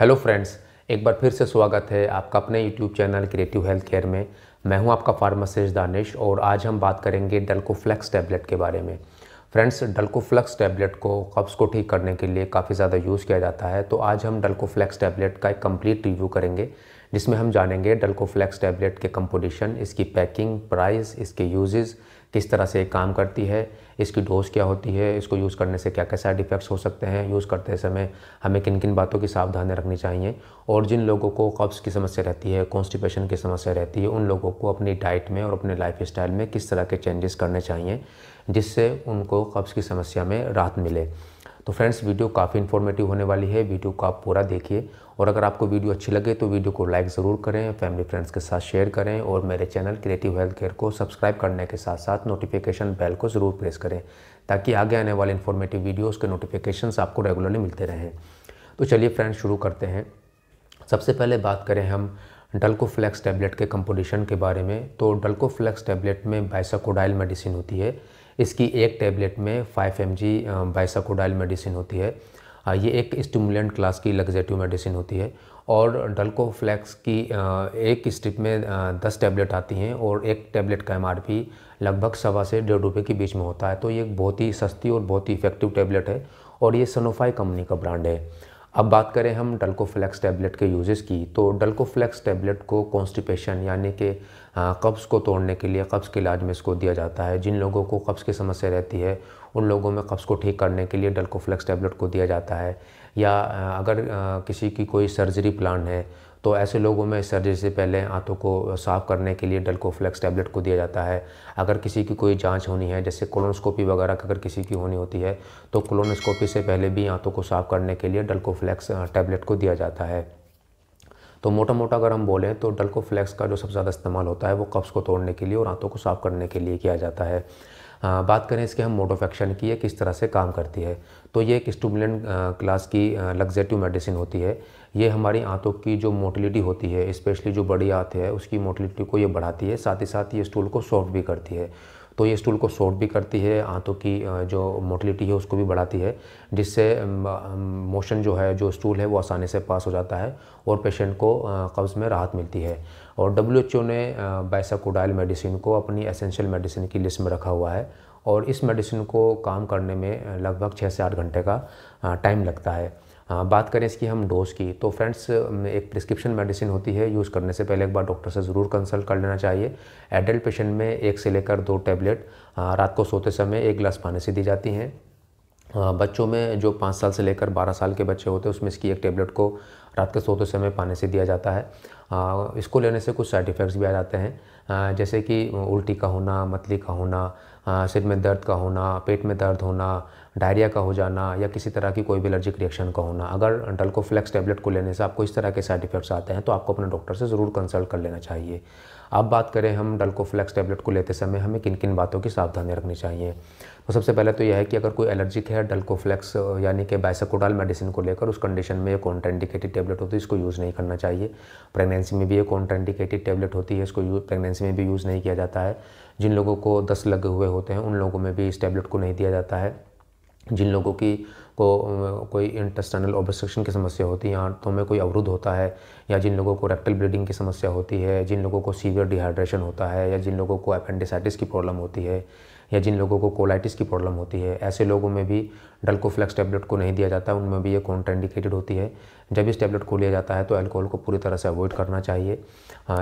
hello friends एक बार फिर से स्वागत है आपका अपने YouTube channel creative health care में मैं हूं आपका फार्मासिस्ट दानिश और आज हम बात करेंगे डल्कोफ्लैक्स टैबलेट के बारे में फ्रेंड्स डल्कोफ्लैक्स टैबलेट को कब्ज़ को ठीक करने के लिए काफ़ी ज़्यादा यूज़ किया जाता है तो आज हम डल्कोफ्लैक्स टैबलेट का एक कम्प्लीट रिव्यू करेंगे जिसमें हम जानेंगे डल्कोफ्लैक्स टैबलेट के कंपोजिशन इसकी पैकिंग प्राइस इसके यूजेस किस तरह से काम करती है इसकी डोज क्या होती है इसको यूज़ करने से क्या क्या साइड इफ़ेक्ट्स हो सकते हैं यूज़ करते समय हमें किन किन बातों की सावधानी रखनी चाहिए और जिन लोगों को कब्ज़ की समस्या रहती है कॉन्स्टिपेशन की समस्या रहती है उन लोगों को अपनी डाइट में और अपने लाइफ में किस तरह के चेंजेस करने चाहिए जिससे उनको कब्ज़ की समस्या में राहत मिले तो फ्रेंड्स वीडियो काफ़ी इन्फॉर्मेटिव होने वाली है वीडियो को आप पूरा देखिए और अगर आपको वीडियो अच्छी लगे तो वीडियो को लाइक ज़रूर करें फैमिली फ्रेंड्स के साथ शेयर करें और मेरे चैनल क्रिएटिव हेल्थ केयर को सब्सक्राइब करने के साथ साथ नोटिफिकेशन बेल को ज़रूर प्रेस करें ताकि आगे आने वाले इन्फॉर्मेटिव वीडियोज़ के नोटिफिकेशन आपको रेगुलरली मिलते रहें तो चलिए फ्रेंड्स शुरू करते हैं सबसे पहले बात करें हम डल्को टैबलेट के कंपोजिशन के बारे में तो डल्को टैबलेट में बाइसाकोडाइल मेडिसिन होती है इसकी एक टैबलेट में five M G bisacodyl medicine होती है ये एक स्टिमुलेंट क्लास की लग्जेटिव मेडिसिन होती है और डल्कोफ्लैक्स की एक स्ट्रिप में दस टैबलेट आती हैं और एक टैबलेट का एम लगभग सवा से डेढ़ रुपये के बीच में होता है तो ये एक बहुत ही सस्ती और बहुत ही इफ़ेक्टिव टैबलेट है और ये सनोफाई कंपनी का ब्रांड है अब बात करें हम डल्कोफ्लैक्स टैबलेट के यूजेस की तो डल्कोफ्लैक्स टैबलेट को कॉन्स्टिपेशन यानी कि कब्ज़ को तोड़ने के लिए कब्ज़ के इलाज में इसको दिया जाता है जिन लोगों को कब्ज़ की समस्या रहती है उन लोगों में कब्ज़ को ठीक करने के लिए डल्कोफ्लैक्स टैबलेट को दिया जाता है या अगर किसी की कोई सर्जरी प्लान है तो ऐसे लोगों में सर्जरी से पहले आंतों को साफ करने के लिए डलकोफ्लेक्स टैबलेट को दिया जाता है अगर किसी की कोई जांच होनी है जैसे कोलोनोस्कोपी वगैरह अगर किसी की होनी होती है तो कोलोनोस्कोपी से पहले भी आंतों को साफ करने के लिए डल्को टैबलेट को दिया जाता है तो मोटा मोटा अगर हम बोलें तो डल्कोफ्लेक्स का जो सबसे ज़्यादा इस्तेमाल होता है वो कफ्स को तोड़ने के लिए और आंतों को साफ़ करने के लिए किया जाता है आ, बात करें इसके हम मोड ऑफ एक्शन की है किस तरह से काम करती है तो ये एक स्टूबलेंट क्लास की लग्जेटिव मेडिसिन होती है ये हमारी आंतों की जो मोटिलिटी होती है स्पेशली जो बड़ी आँत है उसकी मोटिलिटी को ये बढ़ाती है साथ ही साथ ये स्टूल को सॉफ्ट भी करती है तो ये स्टूल को सॉफ्ट भी करती है आंतों की जो मोटिलिटी है उसको भी बढ़ाती है जिससे मोशन जो है जो स्टूल है वो आसानी से पास हो जाता है और पेशेंट को कब्ज़ में राहत मिलती है और डब्ल्यू एच ओ ने बैसाकोडाइल मेडिसिन को अपनी एसेंशियल मेडिसिन की लिस्ट में रखा हुआ है और इस मेडिसिन को काम करने में लगभग छः से आठ घंटे का टाइम लगता है हाँ, बात करें इसकी हम डोज़ की तो फ्रेंड्स एक प्रिस्क्रिप्शन मेडिसिन होती है यूज़ करने से पहले एक बार डॉक्टर से ज़रूर कंसल्ट कर लेना चाहिए एडल्ट पेशेंट में एक से लेकर दो टैबलेट हाँ, रात को सोते समय एक गिलास पानी से दी जाती हैं हाँ, बच्चों में जो पाँच साल से लेकर बारह साल के बच्चे होते हैं उसमें इसकी एक टेबलेट को रात के सोते समय पानी से दिया जाता है इसको लेने से कुछ साइड इफ़ेक्ट्स भी आ जाते हैं जैसे कि उल्टी का होना मतली का होना सिर में दर्द का होना पेट में दर्द होना डायरिया का हो जाना या किसी तरह की कोई भी एलर्जिक रिएक्शन का होना अगर डल्कोफ्लेक्स टैबलेट को लेने से आपको इस तरह के साइड इफेक्ट्स आते हैं तो आपको अपने डॉक्टर से ज़रूर कंसल्ट कर लेना चाहिए अब बात करें हम डल्कोफ्लेक्स टेबलेट टैबलेट को लेते समय हमें किन किन बातों की सावधानी रखनी चाहिए तो सबसे पहले तो यह है कि अगर कोई एलर्जिक है डल्कोफ्लेक्स यानी कि बाइसकोडाल मेडिसिन को लेकर उस कंडीशन में ये कॉन्ट्रेंडिकेटेड टैबलेट होती है इसको यूज़ नहीं करना चाहिए प्रेगनेंसी में भी ये कॉन्ट्रेंडिकेटेड टैबलेट होती है इसको प्रेगनेंसी में भी यूज़ नहीं किया जाता है जिन लोगों को दस लगे हुए हो होते हैं उन लोगों में भी इस टैबलेट को नहीं दिया जाता है जिन लोगों की को कोई इंटेस्टनल ऑब्स्ट्रक्शन की समस्या होती है तो में कोई अवरुद्ध होता है या जिन लोगों को रेक्टल ब्लीडिंग की समस्या होती है जिन लोगों को सीवियर डिहाइड्रेशन होता है या जिन लोगों को अपेंडिसाइटिस की प्रॉब्लम होती है या जिन लोगों को कोलाइटिस की प्रॉब्लम होती है ऐसे लोगों में भी डल्कोफ्लैक्स टैबलेट को नहीं दिया जाता उनमें भी ये कॉन्ट्रेंडिकेटेड होती है जब इस टैबलेट को लिया जाता है तो अल्कोहल को पूरी तरह से अवॉइड करना चाहिए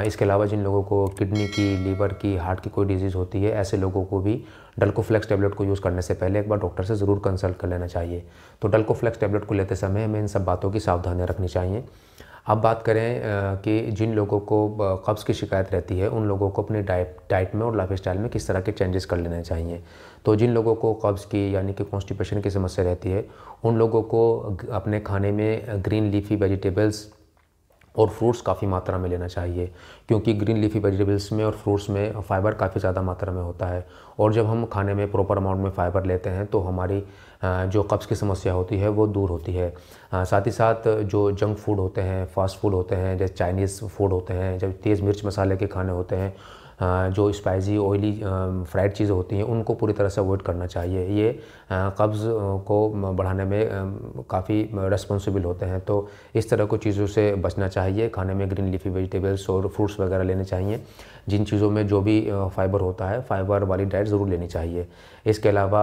इसके अलावा जिन लोगों को किडनी की लीवर की हार्ट की कोई डिजीज़ होती है ऐसे लोगों को भी डल्कोफ्लैक्स टैबलेट को यूज़ करने से पहले एक बार डॉक्टर से ज़रूर कंसल्ट कर लेना चाहिए तो डल्कोफ्लैक्स टैबलेट को लेते समय हमें इन सब बातों की सावधानियाँ रखनी चाहिए अब बात करें कि जिन लोगों को कब्ज़ की शिकायत रहती है उन लोगों को अपने डाइट डाइट में और लाइफ स्टाइल में किस तरह के चेंजेस कर लेने चाहिए तो जिन लोगों को कब्ज़ की यानी कि कॉन्स्टिपेशन की समस्या रहती है उन लोगों को अपने खाने में ग्रीन लीफी वेजिटेबल्स और फ्रूट्स काफ़ी मात्रा में लेना चाहिए क्योंकि ग्रीन लीफी वेजिटेबल्स में और फ्रूट्स में फ़ाइबर काफ़ी ज़्यादा मात्रा में होता है और जब हम खाने में प्रॉपर अमाउंट में फ़ाइबर लेते हैं तो हमारी जो कब्ज़ की समस्या होती है वो दूर होती है साथ ही साथ जो जंक फूड होते हैं फास्ट फूड होते हैं जैसे चाइनीज़ फूड होते हैं जब तेज़ मिर्च मसाले के खाने होते हैं जो स्पाइसी ऑयली फ्राइड चीज़ें होती हैं उनको पूरी तरह से अवॉइड करना चाहिए ये कब्ज़ को बढ़ाने में काफ़ी रेस्पॉन्सिबल होते हैं तो इस तरह को चीज़ों से बचना चाहिए खाने में ग्रीन लीफी वेजिटेबल्स और फ्रूट्स वगैरह लेने चाहिए जिन चीज़ों में जो भी फाइबर होता है फाइबर वाली डाइट ज़रूर लेनी चाहिए इसके अलावा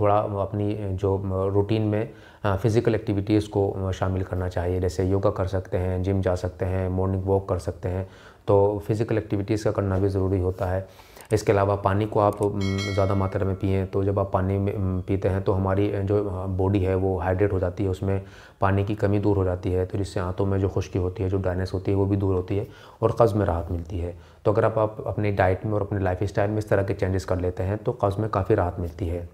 थोड़ा अपनी जो रूटीन में फ़िज़िकल एक्टिविटीज़ को शामिल करना चाहिए जैसे योगा कर सकते हैं जिम जा सकते हैं मॉर्निंग वॉक कर सकते हैं तो फ़िज़िकल एक्टिविटीज़ का करना भी ज़रूरी होता है इसके अलावा पानी को आप ज़्यादा मात्रा में पिए तो जब आप पानी पीते हैं तो हमारी जो बॉडी है वो हाइड्रेट हो जाती है उसमें पानी की कमी दूर हो जाती है तो जिससे आंतों में जो खुश्की होती है जो ड्राइनेस होती है वो भी दूर होती है और कज़ में राहत मिलती है तो अगर आप, आप अपनी डाइट में और अपने लाइफ में इस तरह के चेंजेस कर लेते हैं तो कज़ में काफ़ी राहत मिलती है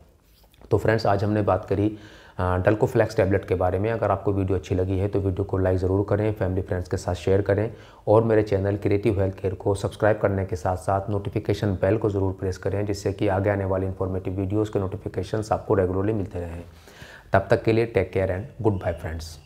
तो फ्रेंड्स आज हमने बात करी हाँ, डल्को फ्लैक्स टैबलेट के बारे में अगर आपको वीडियो अच्छी लगी है तो वीडियो को लाइक ज़रूर करें फैमिली फ्रेंड्स के साथ शेयर करें और मेरे चैनल क्रिएटिव हेल्थ केयर को सब्सक्राइब करने के साथ साथ नोटिफिकेशन बेल को ज़रूर प्रेस करें जिससे कि आगे आने वाले इन्फॉर्मेटिव वीडियोज़ के नोटिफिकेशन आपको रेगुलरली मिलते रहें तब तक के लिए take care and good bye friends